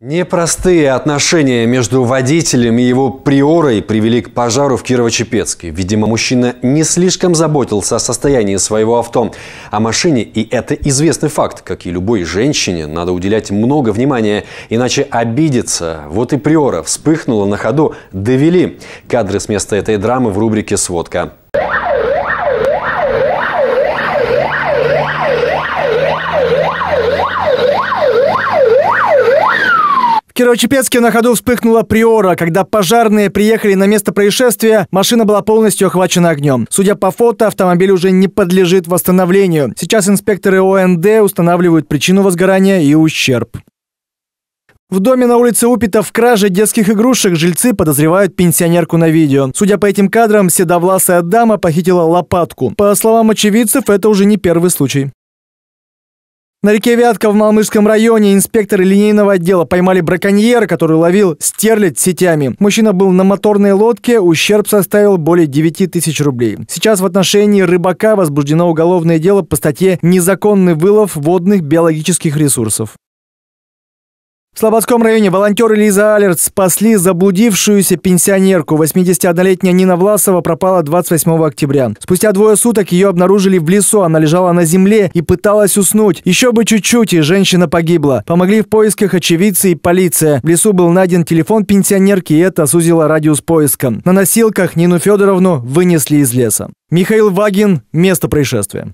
Непростые отношения между водителем и его приорой привели к пожару в Кирово-Чепецке. Видимо, мужчина не слишком заботился о состоянии своего авто, о машине, и это известный факт. Как и любой женщине, надо уделять много внимания, иначе обидится. Вот и приора вспыхнула на ходу, довели. Кадры с места этой драмы в рубрике «Сводка». Кирово-Чепецке на ходу вспыхнула приора. Когда пожарные приехали на место происшествия, машина была полностью охвачена огнем. Судя по фото, автомобиль уже не подлежит восстановлению. Сейчас инспекторы ОНД устанавливают причину возгорания и ущерб. В доме на улице Упита в краже детских игрушек жильцы подозревают пенсионерку на видео. Судя по этим кадрам, седовласая дама похитила лопатку. По словам очевидцев, это уже не первый случай. На реке Вятка в Малмышском районе инспекторы линейного отдела поймали браконьера, который ловил стерлядь сетями. Мужчина был на моторной лодке, ущерб составил более 9 тысяч рублей. Сейчас в отношении рыбака возбуждено уголовное дело по статье «Незаконный вылов водных биологических ресурсов». В Слободском районе волонтеры Лиза Алерт спасли заблудившуюся пенсионерку. 81-летняя Нина Власова пропала 28 октября. Спустя двое суток ее обнаружили в лесу. Она лежала на земле и пыталась уснуть. Еще бы чуть-чуть, и женщина погибла. Помогли в поисках очевидцы и полиция. В лесу был найден телефон пенсионерки, и это сузило радиус поиска. На носилках Нину Федоровну вынесли из леса. Михаил Вагин. Место происшествия.